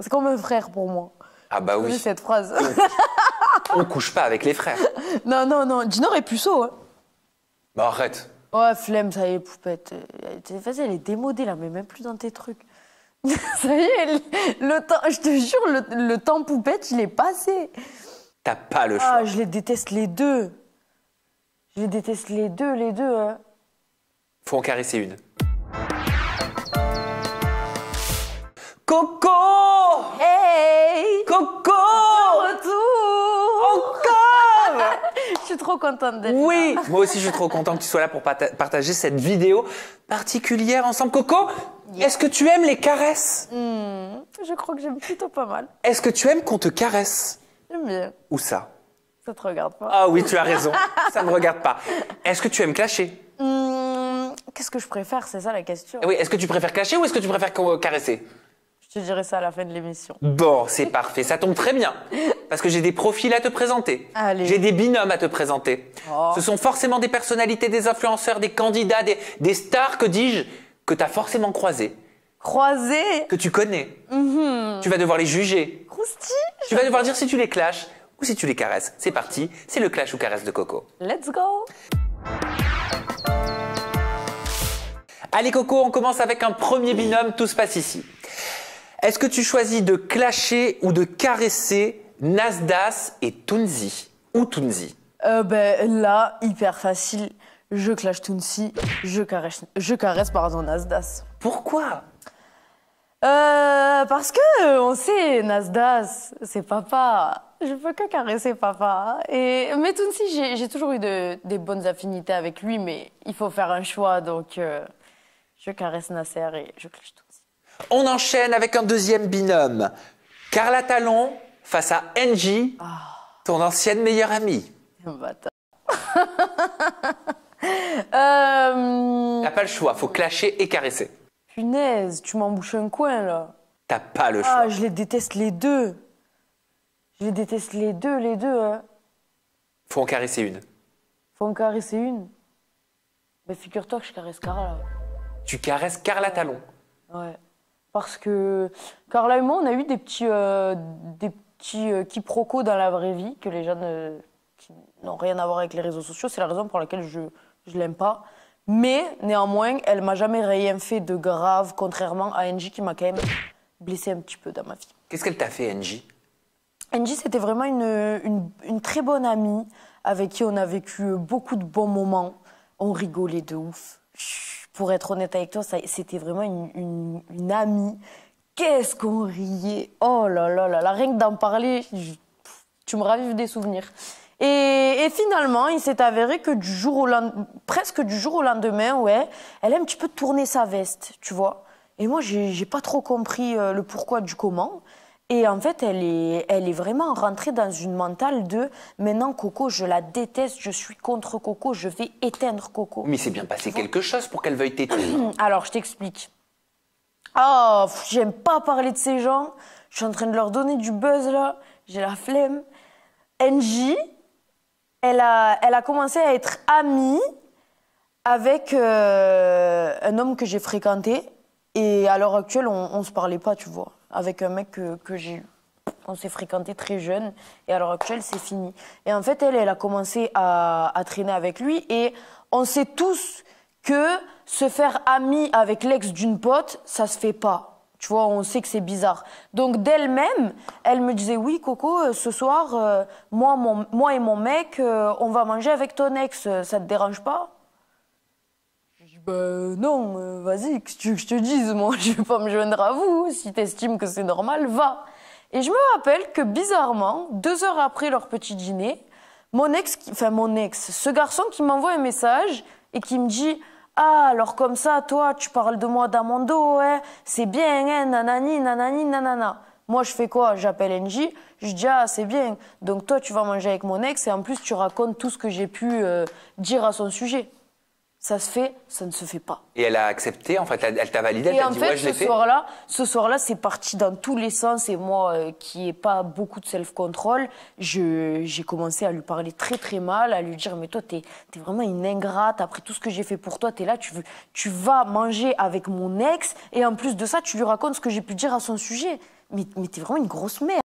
C'est comme un frère pour moi. Ah bah oui. cette phrase. On, couche pas avec les frères. Non, non, non. Dinor est plus Hein. Bah arrête. Ouais, flemme, ça y est, poupette. Euh, vas-y, elle est démodée là, mais même plus dans tes trucs. ça y est, le, temps, je te jure, le, temps poupette, il est passé. T'as pas le ah, choix. Ah, je les déteste les deux. Je les déteste les deux, les deux. Hein. Faut en caresser une. Coco Hey Coco De retour Encore Je suis trop contente d'être Oui, moi aussi je suis trop contente que tu sois là pour partager cette vidéo particulière ensemble. Coco, est-ce que tu aimes les caresses hmm, Je crois que j'aime plutôt pas mal. Est-ce que tu aimes qu'on te caresse J'aime bien. Où ça Ça te regarde pas. Ah oui, tu as raison, ça ne me regarde pas. Est-ce que tu aimes clasher hmm, Qu'est-ce que je préfère C'est ça la question. Ah oui, est-ce que tu préfères clasher ou est-ce que tu préfères euh, caresser je dirai ça à la fin de l'émission. Bon, c'est parfait. Ça tombe très bien. Parce que j'ai des profils à te présenter. J'ai des binômes à te présenter. Oh. Ce sont forcément des personnalités, des influenceurs, des candidats, des, stars, que dis-je, que tu as forcément croisés. Croisés Que tu connais. Mhm. Tu vas devoir les juger. Croustille Tu vas devoir dire si tu les clashes ou si tu les caresses. C'est parti, c'est le clash ou caresse de Coco. Let's go Allez Coco, on commence avec un premier binôme, tout se passe ici. Est-ce que tu choisis de clasher ou de caresser Nasdas et Tunzi Ou Tunzi euh, ben, Là, hyper facile. Je clash Tunzi, je caresse, je caresse pardon, Nasdas. Pourquoi euh, parce que on sait, Nasdas, c'est papa. Je peux que caresser papa. Et mais Tunzi, j'ai toujours eu des bonnes affinités avec lui, mais il faut faire un choix, donc euh, je caresse Nasser et je clash Tunzi. On enchaîne avec un deuxième binôme. Carla Talon face à Angie, ah. ton ancienne meilleure amie. Oh, euh... T'as pas le choix, faut clasher et caresser. Punaise, tu m'embouches un coin là. T'as pas le choix. Ah, je les déteste les deux. Je les déteste les deux, les deux. Hein. Faut en caresser une. Faut en caresser une. Mais figure-toi que je caresse Carla. Tu caresses Carla Talon. Ouais. Parce que Carla et moi, on a eu des petits, euh, des petits euh, quiproquos dans la vraie vie que les gens n'ont rien à voir avec les réseaux sociaux. C'est la raison pour laquelle je ne l'aime pas. Mais néanmoins, elle m'a jamais rien fait de grave, contrairement à Angie qui m'a quand même blessé un petit peu dans ma vie. Qu'est-ce qu'elle t'a fait, Angie Angie, c'était vraiment une, une- une très bonne amie avec qui on a vécu beaucoup de bons moments. On rigolait de ouf. Chut pour être honnête avec toi, c'était vraiment une, amie. Qu'est-ce qu'on riait Oh là là là rien que d'en parler, tu me ravives des souvenirs. Et, finalement, il s'est avéré que du jour au lendemain, presque du jour au lendemain, ouais, elle a un petit peu tourné sa veste, tu vois. Et moi, j'ai pas trop compris euh, le pourquoi du comment. Et en fait, elle est, elle est vraiment rentrée dans une mentale de maintenant Coco, je la déteste, je suis contre Coco, je vais éteindre Coco. Mais c'est bien passé quelque chose pour qu'elle veuille t'éteindre. Alors, je t'explique. Oh, j'aime pas parler de ces gens. Je suis en train de leur donner du buzz là. J'ai la flemme. NJ, elle a, elle a commencé à être amie avec euh, un homme que j'ai fréquenté. Et à l'heure actuelle, on, on se parlait pas, tu vois avec un mec que, j'ai On s'est fréquenté très jeune et à l'heure actuelle, c'est fini. Et en fait, elle, elle a commencé à, traîner avec lui et on sait tous que se faire ami avec l'ex d'une pote, ça se fait pas. Tu vois, on sait que c'est bizarre. Donc d'elle-même, elle me disait oui, Coco, euh, ce soir, euh, moi, moi et mon mec, euh, on va manger avec ton ex. Ça te dérange pas ben non, euh, vas-y, que je te dise, moi je vais pas me joindre à vous. Si t'estimes que c'est normal, va. Et je me rappelle que bizarrement, deux heures après leur petit dîner, mon ex, enfin mon ex, ce garçon qui m'envoie un message et qui me dit Ah, alors comme ça, toi, tu parles de moi dans d'Amando, hein, c'est bien, hein, nanani, nanani, nanana. Moi, je fais quoi J'appelle NJ, je dis Ah, c'est bien, donc toi, tu vas manger avec mon ex et en plus, tu racontes tout ce que j'ai pu euh, dire à son sujet ça se fait, ça ne se fait pas. Et elle a accepté, en fait, elle t'a validé, elle t'a fait, ouais, je l'ai fait. Soir -là, ce soir-là, c'est parti dans tous les sens et moi, euh, qui n'ai pas beaucoup de self-control, j'ai commencé à lui parler très très mal, à lui dire mais toi, t'es es vraiment une ingrate, après tout ce que j'ai fait pour toi, t'es là, tu, veux, tu vas manger avec mon ex et en plus de ça, tu lui racontes ce que j'ai pu dire à son sujet. Mais, mais t'es vraiment une grosse mère.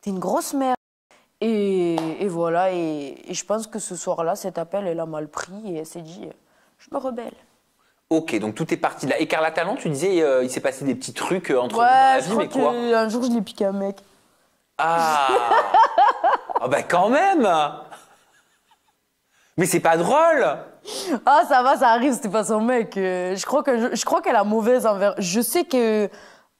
T'es une grosse mère. Et, et voilà, et, et je pense que ce soir-là, cet appel, elle a mal pris et elle s'est dit... Euh, je me rebelle. Ok, donc tout est parti de là. Et Carla Talon, tu disais, euh, il s'est passé des petits trucs euh, entre ouais, la Un jour, je l'ai piqué un mec. Ah Ah bah quand même Mais c'est pas drôle Ah ça va, ça arrive, c'était pas son mec. Euh, je crois que je, je crois qu'elle a mauvaise envers. Je sais que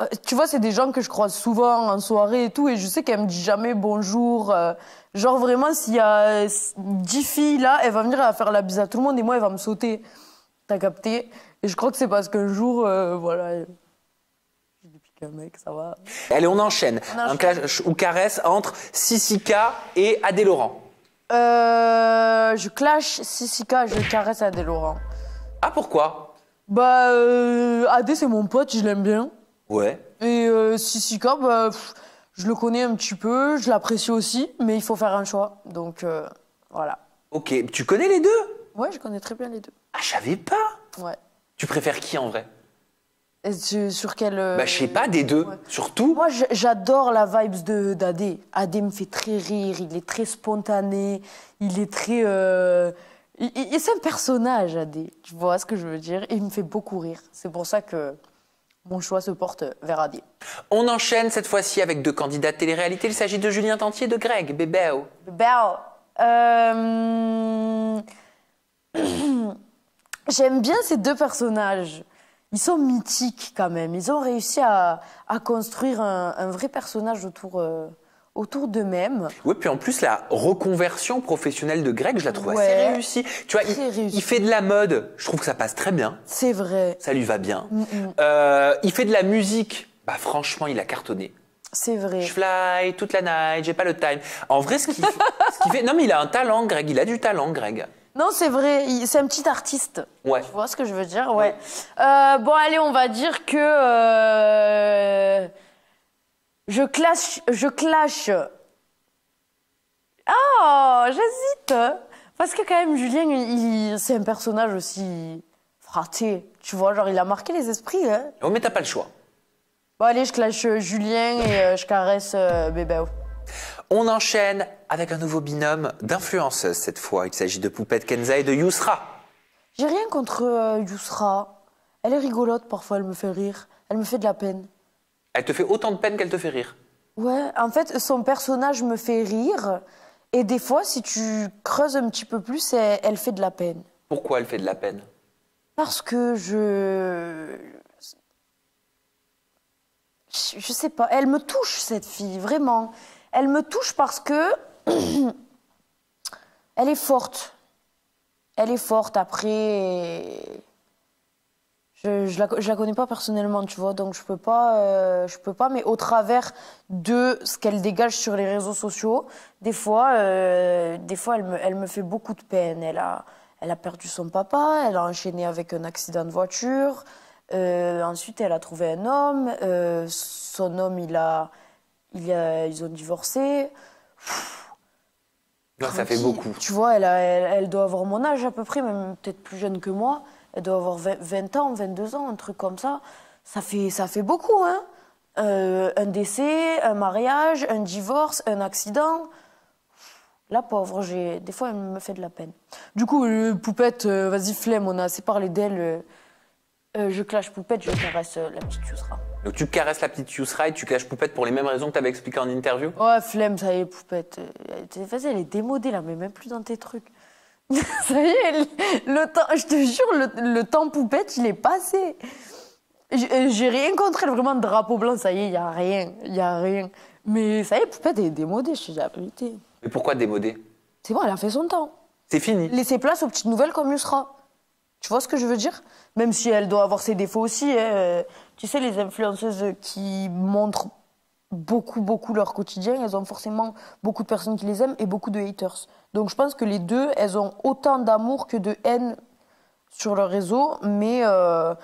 euh, tu vois, c'est des gens que je croise souvent en soirée et tout, et je sais qu'elle me dit jamais bonjour. Euh. genre vraiment, s'il y a 10 filles là, elle va venir, elle va faire la bise à tout le monde, et moi, elle va me sauter. T'as capté Et je crois que c'est parce qu'un jour, euh, voilà, j'ai dépiqué un mec, ça va. Allez, on enchaîne. On Un clash ou caresse entre Sissika et Adé Laurent. Euh, je clash Sissika, je caresse Adé Laurent. Ah, pourquoi Bah, Adé, c'est mon pote, je l'aime bien. Ouais. Et euh, Sissika, bah, je le connais un petit peu, je l'apprécie aussi, mais il faut faire un choix. Donc euh, voilà. Ok, tu connais les deux Ouais, je connais très bien les deux. Ah, je savais pas Ouais. Tu préfères qui en vrai Sur quel. Euh, bah, je sais pas, des deux, surtout. Moi, j'adore la vibes de d'Adé. Adé me fait très rire, il est très spontané, il est très. euh, il- est c'est un personnage, Adé. Tu vois ce que je veux dire il me fait beaucoup rire. C'est pour ça que mon choix se porte vers Adi. On enchaîne cette fois-ci avec deux candidats de télé-réalité. Il s'agit de Julien Tantier et de Greg Bebel. Bebel. Euh, j'aime bien ces deux personnages. Ils sont mythiques quand même. Ils ont réussi à, construire un, vrai personnage autour. Euh, autour d'eux-mêmes. Oui, puis en plus, la reconversion professionnelle de Greg, je la trouve assez réussie. Tu vois, il, fait de la mode, je trouve que ça passe très bien. C'est vrai. Ça lui va bien. Mm, mm. Euh, il fait de la musique, bah franchement, il a cartonné. C'est vrai. Je fly toute la night, j'ai pas le time. En vrai, ce qu'il fait... Non, mais il a un talent, Greg, il a du talent, Greg. Non, c'est vrai, c'est un petit artiste. Ouais. Tu vois ce que je veux dire Ouais. Euh, bon, allez, on va dire que... Euh, je clash. Je clash. Ah, oh, j'hésite. Parce que quand même, Julien, c'est un personnage aussi fraté. Tu vois, genre, il a marqué les esprits. Hein. Oh, mais t'as pas le choix. Bon, allez, je clash euh, Julien et euh, je caresse euh, Bébé. On enchaîne avec un nouveau binôme d'influenceuses cette fois. Il s'agit de Poupette Kenza et de Yousra. J'ai rien contre Yousra. Elle est rigolote parfois, elle me fait rire. Elle me fait de la peine. Elle te fait autant de peine qu'elle te fait rire. Ouais, en fait, son personnage me fait rire. Et des fois, si tu creuses un petit peu plus, elle, fait de la peine. Pourquoi elle fait de la peine Parce que je... je... Je sais pas. Elle me touche, cette fille, vraiment. Elle me touche parce que... elle est forte. Elle est forte. Après je, je, la, connais pas personnellement, tu vois, donc je peux pas, euh, je peux pas. Mais au travers de ce qu'elle dégage sur les réseaux sociaux, des fois, euh, des fois, elle me, fait beaucoup de peine. Elle a, elle a perdu son papa, elle a enchaîné avec un accident de voiture. Euh, ensuite, elle a trouvé un homme. son homme, il a, ils ont divorcé. ça fait beaucoup. Tu vois, elle, elle doit avoir mon âge à peu près, même peut-être plus jeune que moi elle doit avoir 20 ans, 22 ans, un truc comme ça. Ça fait, ça fait beaucoup, hein euh, Un décès, un mariage, un divorce, un accident. La pauvre, j'ai des fois, elle me fait de la peine. Du coup, euh, Poupette, euh, vas-y, flemme, on a assez parlé d'elle. je clash Poupette, je caresse la petite Yusra. Donc tu caresses la petite Yusra et tu clashes Poupette pour les mêmes raisons que t'avais expliqué en interview Ouais, flemme, ça y est, Poupette. Vas-y, elle est démodée, là, mais même plus dans tes trucs. Ça y est, le temps, je te jure, le, temps poupette, il est passé. Euh, j'ai rien contre elle, vraiment, drapeau blanc, ça y est, il n'y a rien, il a rien. Mais ça y est, poupette est démodée, je suis déjà Mais pourquoi démodée C'est bon, elle a fait son temps. C'est fini. Laisser place aux petites nouvelles comme sera. Tu vois ce que je veux dire Même si elle doit avoir ses défauts aussi. Hein, euh, tu sais, les influenceuses qui montrent beaucoup, beaucoup leur quotidien. Elles ont forcément beaucoup de personnes qui les aiment et beaucoup de haters. Donc je pense que les deux, elles ont autant d'amour que de haine sur leur réseau. Mais, euh,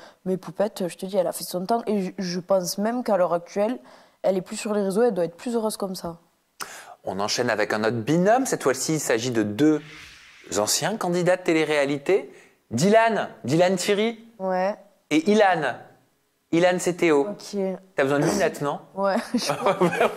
Poupette, je te dis, elle a fait son temps. Et je, pense même qu'à l'heure actuelle, elle est plus sur les réseaux, elle doit être plus heureuse comme ça. On enchaîne avec un autre binôme. Cette fois-ci, il s'agit de deux anciens candidats de télé-réalité. Dylan, Dylan Thierry. Ouais. Et Ilan, Ilan, c'est Théo. Ok. T'as besoin de lunettes, non Ouais. Je...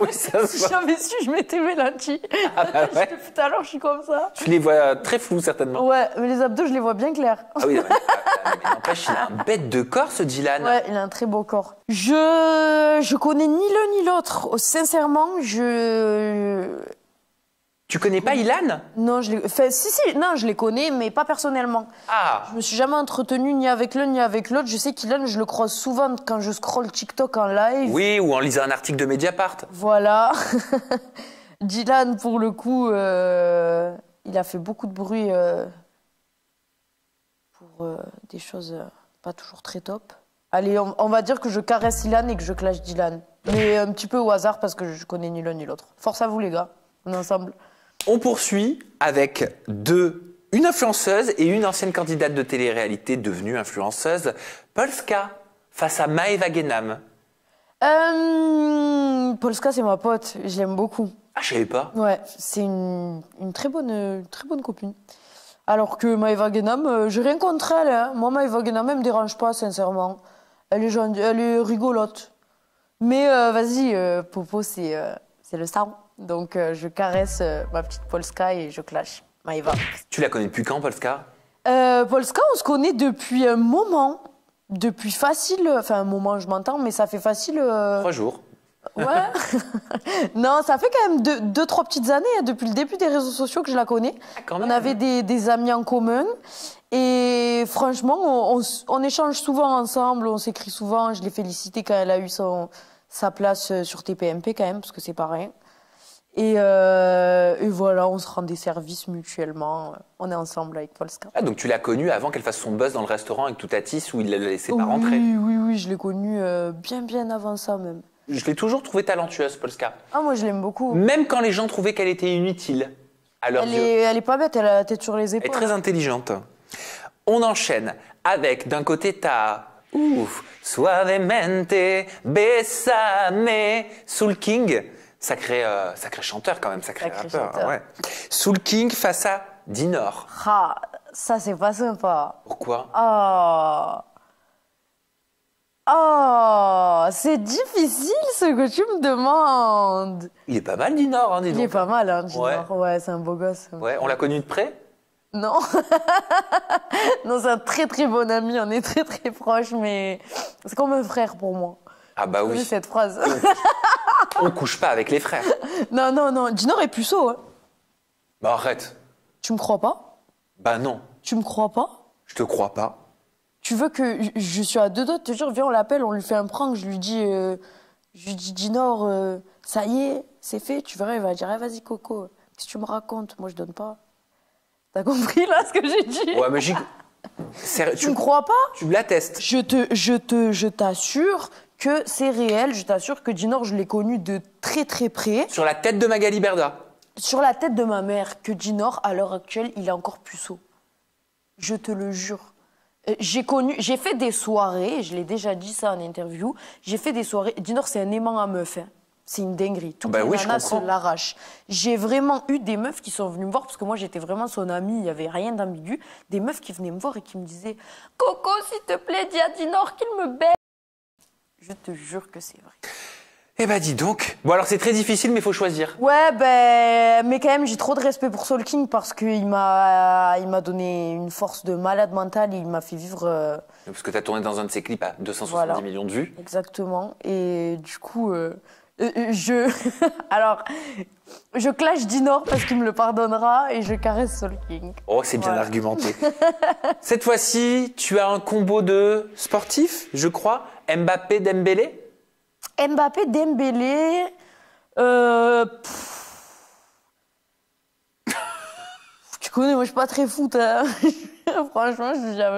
oui, si j'avais su, je m'étais mis lundi. Ah bah Tout à l'heure, je suis comme ça. Tu les vois euh, très flous, certainement. Ouais, mais les abdos, je les vois bien clairs. ah oui, non, en euh, n'empêche, il a un bête de corps, ce Dylan. Ouais, il a un très beau corps. Je, je connais ni l'un ni l'autre. Oh, sincèrement, je, tu connais pas Ilan Non, je les... si, si, non, je les connais, mais pas personnellement. Ah Je me suis jamais entretenue ni avec l'un ni avec l'autre. Je sais qu'Ilan, je le croise souvent quand je scroll TikTok en live. Oui, ou en lisant un article de Mediapart. Voilà. Dylan, pour le coup, euh, il a fait beaucoup de bruit euh, pour euh, des choses pas toujours très top. Allez, on, va dire que je caresse Ilan et que je clash Dylan. Mais un petit peu au hasard parce que je connais ni l'un ni l'autre. Force à vous, les gars. On est ensemble. On poursuit avec deux, une influenceuse et une ancienne candidate de télé-réalité devenue influenceuse, Polska, face à Maeva Genam. Euh, Polska, c'est ma pote, je l'aime beaucoup. Ah, je savais pas. Ouais, c'est une, très bonne, très bonne copine. Alors que Maëva Genam, je euh, j'ai rien contre elle. Hein. Moi, Maëva Genam, elle me dérange pas, sincèrement. Elle est, elle est rigolote. Mais euh, vas-y, Popo, c'est le sang. Donc euh, je caresse euh, ma petite Polska et je clash. maeva. Tu la connais depuis quand, Polska euh, Polska, on se connaît depuis un moment. Depuis facile, enfin un moment, je m'entends, mais ça fait facile. Trois jours. Ouais. non, ça fait quand même deux, trois petites années, hein, depuis le début des réseaux sociaux que je la connais. Ah, on avait des, amis en commun. Et franchement, on, échange souvent ensemble, on s'écrit souvent. Je l'ai félicité quand elle a eu sa place sur TPMP quand même, parce que c'est pareil. Euh, et, voilà, on se rend des services mutuellement. Euh, on est ensemble avec Polska. Ah, donc tu l'as connue avant qu'elle fasse son buzz dans le restaurant avec Toutatis où il la laissait pas rentrer Oui, oui, je l'ai connue euh, bien, bien avant ça même. Je l'ai toujours trouvée talentueuse, Polska. Ah, moi je l'aime beaucoup. Même quand les gens trouvaient qu'elle était inutile, à leur elle, est, elle est, pas bête, elle a la tête sur les épaules. Elle est très intelligente. On enchaîne avec, d'un côté, ta Ouf, suavemente, besame, soul king. Euh, sacré, chanteur quand même, sacré, rappeur. Ouais. Soul King face à Dinor. Ah, ça c'est pas sympa. Pourquoi Oh. Oh, c'est difficile ce que tu me demandes. Il est pas mal Dinor, hein, dis donc. Il est pas mal, hein, Dinor. Ouais, ouais c'est un beau gosse. Ouais, on l'a connu de près non. non, c'est un très très bon ami, on est très très proches, mais c'est comme un frère pour moi. Ah bah oui. cette phrase on couche pas avec les frères. Non, non, non. Dinor est plus Hein. Bah arrête. Tu me crois pas Bah non. Tu me crois pas Je te crois pas. Tu veux que je suis à deux doigts, te jure, viens, on l'appelle, on lui fait un prank, je lui dis, euh, je lui dis, Dinor, euh, ça y est, c'est fait, tu verras, il va dire, eh, vas-y, Coco, si tu me racontes Moi, je donne pas. T'as compris, là, ce que j'ai dit Ouais, mais tu, tu me crois pas Tu me l'attestes. Je te, je te, je t'assure que c'est réel. Je t'assure que Dinor, je l'ai connu de très très près. Sur la tête de Magali Berda Sur la tête de ma mère, que Dinor, à l'heure actuelle, il est encore puceau. Je te le jure. Euh, j'ai connu, j'ai fait des soirées, je l'ai déjà dit ça en interview. J'ai fait des soirées. Dinor, c'est un aimant à meuf. Hein. C'est une dinguerie. Tout ben bah oui, se l'arrache. J'ai vraiment eu des meufs qui sont venues me voir, parce que moi j'étais vraiment son amie, il n'y avait rien d'ambigu. Des meufs qui venaient me voir et qui me disaient Coco, s'il te plaît, dis à Dinor qu'il me bête" Je te jure que c'est vrai. Eh ben dis donc. Bon alors c'est très difficile mais il faut choisir. Ouais ben mais quand même j'ai trop de respect pour Soul King parce qu'il m'a il m'a donné une force de malade mentale et il m'a fait vivre. Euh, parce que t'as tourné dans un de ses clips à 270 millions de vues. Exactement et du coup euh, euh, je alors je clash Dinor parce qu'il me le pardonnera et je caresse Soul King. Oh c'est bien argumenté. Cette fois-ci tu as un combo de sportif je crois Mbappé, Dembélé Mbappé, Dembélé. Euh, tu connais, moi je suis pas très foot. Hein. Franchement, je dis la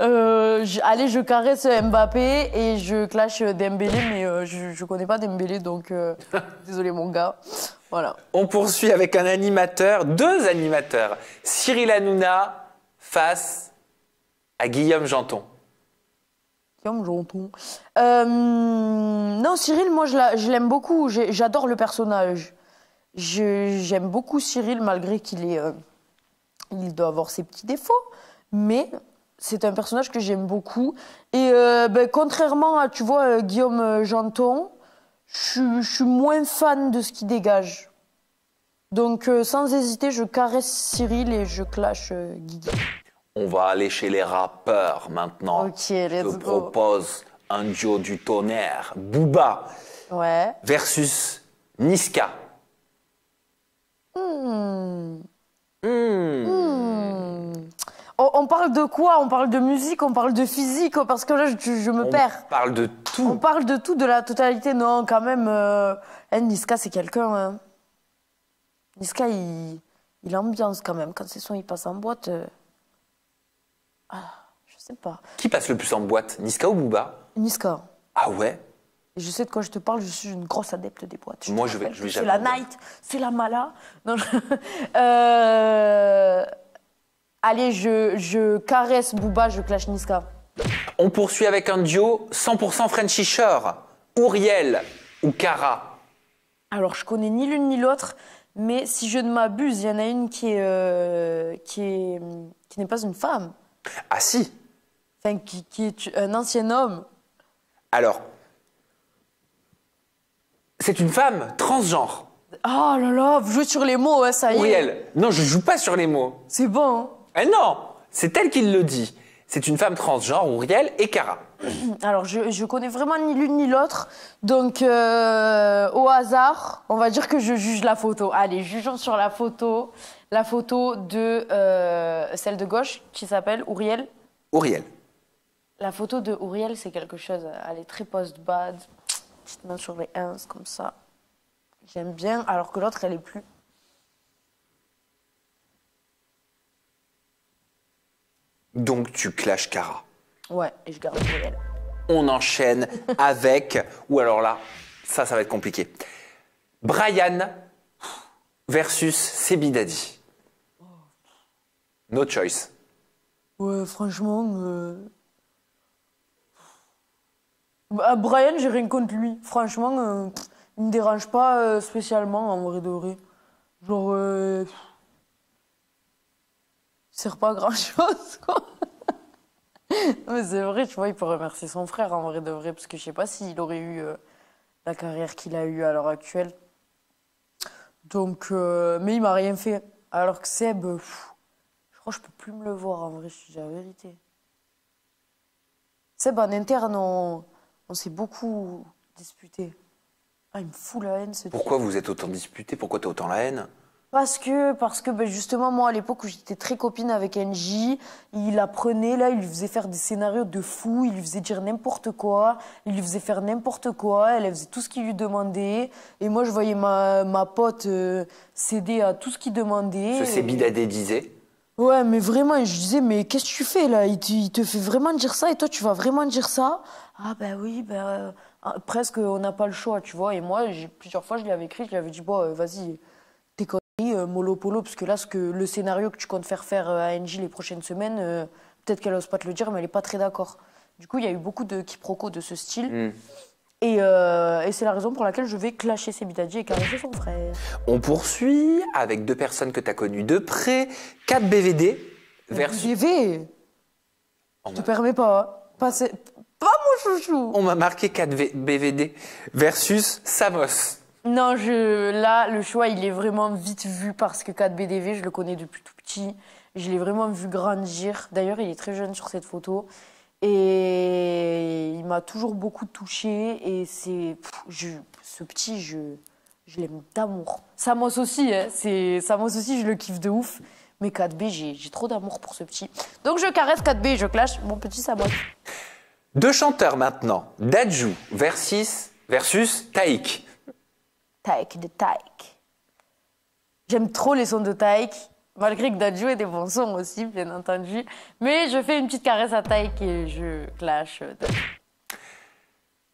euh, allez, je caresse Mbappé et je clash Dembélé, mais euh, je, je connais pas Dembélé, donc désolé mon gars. Voilà. On poursuit avec un animateur, deux animateurs, Cyril Hanouna face à Guillaume Janton. Guillaume Euh, non, Cyril, moi, je l'aime beaucoup. J'adore le personnage. J'aime beaucoup Cyril, malgré qu'il est... Euh, il doit avoir ses petits défauts. Mais c'est un personnage que j'aime beaucoup. Et euh, ben, contrairement à, tu vois, euh, Guillaume Janton, je suis moins fan de ce qu'il dégage. Donc, sans hésiter, je caresse Cyril et je clash Guillaume. On va aller chez les rappeurs maintenant. Ok, let's Je te propose un duo du tonnerre. Booba ouais. versus Niska. Hmm. Hmm. Hmm. On, parle de quoi On parle de musique, on parle de physique, parce que là, je, me perds. On parle de tout. On parle de tout, de la totalité. Non, quand même, euh, eh, Niska, c'est quelqu'un. Hein. Niska, il, ambiance quand même. Quand ses sons il passe en boîte. Euh, ah, je sais pas. Qui passe le plus en boîte Niska ou Booba Niska. Ah ouais je sais de quoi je te parle, je suis une grosse adepte des boîtes. Moi, je vais, je C'est la night, c'est la mala. Euh, allez, je, caresse Booba, je clash Niska. On poursuit avec un duo 100% Frenchy Shore. ou Cara Alors, je connais ni l'une ni l'autre, mais si je ne m'abuse, il y en a une qui est, euh, qui n'est pas une femme. Ah si qui, est un ancien homme Alors, c'est une femme transgenre. Oh là là, vous jouez sur les mots, hein, ça y est. Oui, elle. Non, je joue pas sur les mots. C'est bon. Hein. Eh non, c'est elle qui le dit. C'est une femme transgenre, Ouriel et Cara. Alors, je, je connais vraiment ni l'une ni l'autre. Donc, euh, au hasard, on va dire que je juge la photo. Allez, jugeons sur la photo. La photo de euh, celle de gauche qui s'appelle Ouriel. Ouriel. La photo de Ouriel, c'est quelque chose. Elle est très post-bad. Petite main sur les 1, comme ça. J'aime bien, alors que l'autre, elle est plus Donc tu clashes Kara. Ouais, et je garde le modèle. On enchaîne avec, ou alors là, ça, ça va être compliqué. Brian versus Sebidadi. No choice. Ouais, franchement. Euh... Brian, j'ai rien contre lui. Franchement, euh, il me dérange pas euh, spécialement en vrai de vrai. Genre. Euh, sert pas grand chose, quoi. mais c'est vrai, tu vois, il peut remercier son frère en vrai de vrai, parce que je sais pas s'il aurait eu euh, la carrière qu'il a eue à l'heure actuelle. Donc, euh, mais il m'a rien fait. Alors que Seb, je crois je peux plus me le voir en vrai, je la vérité. Seb, en interne, on, s'est beaucoup disputé. Ah, il me fout la haine ce Pourquoi vous êtes autant disputé Pourquoi t'as autant la haine parce que, parce que ben, justement, moi, à l'époque où j'étais très copine avec NJ, il apprenait, là, il lui faisait faire des scénarios de fou, il lui faisait dire n'importe quoi, il lui faisait faire n'importe quoi, elle, faisait tout ce qu'il lui demandait. Et moi, je voyais ma, ma pote euh, céder à tout ce qu'il demandait. Ce bidadé, disait Ouais, mais vraiment, je disais, mais qu'est-ce que tu fais là il te, fait vraiment dire ça et toi, tu vas vraiment dire ça Ah, ben oui, ben euh, ah, presque, on n'a pas le choix, tu vois. Et moi, plusieurs fois, je lui avais écrit, je lui avais dit, bon, euh, vas-y euh, Molo Polo, parce que là, ce que, le scénario que tu comptes faire faire euh, à Angie les prochaines semaines, euh, peut-être qu'elle n'ose pas te le dire, mais elle n'est pas très d'accord. Du coup, il y a eu beaucoup de quiproquos de ce style. Mm. Et, c'est la raison pour laquelle je vais clasher Sebidadji et caresser son frère. On poursuit avec deux personnes que tu as connues de près. 4 BVD versus... BVD Je te permets pas. Hein. Pas, pas mon chouchou On m'a marqué 4 BVD versus Samos. Non, je, là, le choix, il est vraiment vite vu parce que 4BDV, je le connais depuis tout petit. Je l'ai vraiment vu grandir. D'ailleurs, il est très jeune sur cette photo. Et il m'a toujours beaucoup touchée. Et c'est. Ce petit, je, je l'aime d'amour. Samos aussi, hein, aussi, je le kiffe de ouf. Mais 4B, j'ai trop d'amour pour ce petit. Donc je caresse 4B, je clash mon petit Samos. Deux chanteurs maintenant, Dajou versus, versus Taïk taïk de taïk. J'aime trop les sons de taïk, malgré que Dadju ait des bons sons aussi, bien entendu. Mais je fais une petite caresse à taïk et je clash. Euh,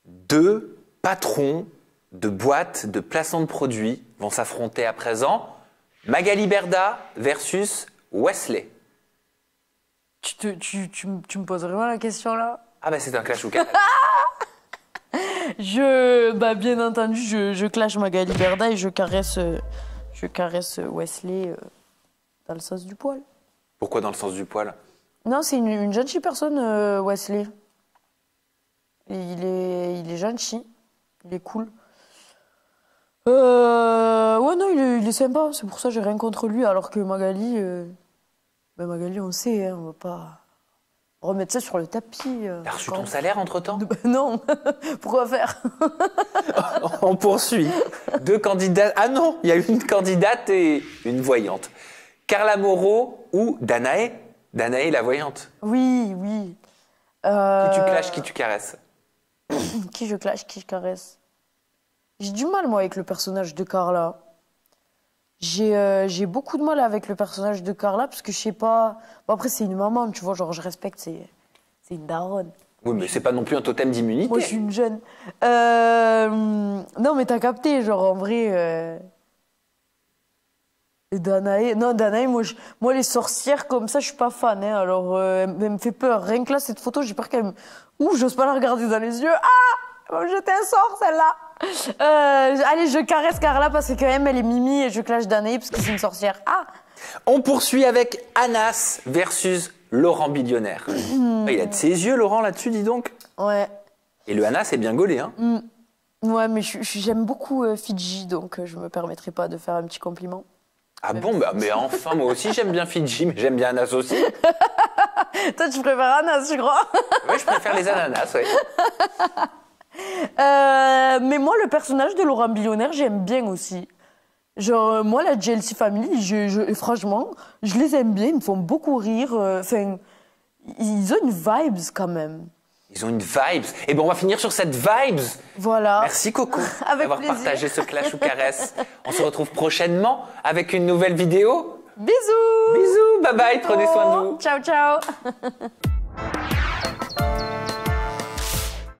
Deux patrons de boîtes de placement de produits vont s'affronter à présent. Magali Berda versus Wesley. Tu, tu, tu, tu me poses vraiment la question là Ah bah c'est un clash ou Je, bah, bien entendu, je, je clash Magali Berda et je caresse, euh, je caresse euh, Wesley euh, dans le sens du poil. Pourquoi dans le sens du poil Non, c'est une, gentille personne, Wesley. Il est, il est gentil, il est cool. Euh, ouais, non, il est, sympa, c'est pour ça que j'ai rien contre lui, alors que Magali. Bah, Magali, on sait, hein, on va pas remettre ça sur le tapis. Euh, T'as reçu ton salaire entre-temps bah, Non, pourquoi faire On poursuit. Deux candidates. Ah non, il y a une candidate et une voyante. Carla Moreau ou Danae Danae la voyante. Oui, oui. Euh, qui tu clashes, qui tu caresses Qui je clash, qui je caresse J'ai du mal, moi, avec le personnage de Carla. Euh, j'ai beaucoup de mal avec le personnage de Carla parce que je sais pas. Bon, après, c'est une maman, tu vois, genre je respecte, c'est une daronne. Oui, mais c'est pas non plus un totem d'immunité. Moi, je suis une jeune. Euh... Non, mais t'as capté, genre en vrai. Euh... Danae, non, Danae, moi, les sorcières comme ça, je suis pas fan, hein, alors euh, elle me fait peur. Rien que là, cette photo, j'ai peur qu'elle me. Ouh, j'ose pas la regarder dans les yeux. Ah Elle va me jeter un sort, celle-là Euh, allez, je caresse Carla parce que quand même, elle est Mimi et je clash d'année parce que c'est une sorcière. Ah On poursuit avec Anas versus Laurent Billionnaire. Hmm. Il a de ses yeux, Laurent, là-dessus, dis donc. Ouais. Et le Anas est bien gaulé, hein hmm. Ouais, mais j'aime beaucoup Fiji euh, Fidji, donc euh, je me permettrai pas de faire un petit compliment. Ah bon, bah, mais enfin, moi aussi j'aime bien Fiji mais j'aime bien Anas aussi. Toi, tu préfères Anas, je crois. Moi je préfère les ananas, Ouais Euh, mais moi, le personnage de Laurent Millionnaire, j'aime bien aussi. Genre, euh, moi, la JLC Family, je, franchement, je les aime bien, ils me font beaucoup rire. Euh, enfin, ils ont une vibes quand même. Ils ont une vibes. Et eh bien, on va finir sur cette vibes. Voilà. Merci Coco d'avoir partagé ce clash ou caresse. On se retrouve prochainement avec une nouvelle vidéo. Bisous. Bisous. Bye bye. Prenez soin de vous. Ciao ciao.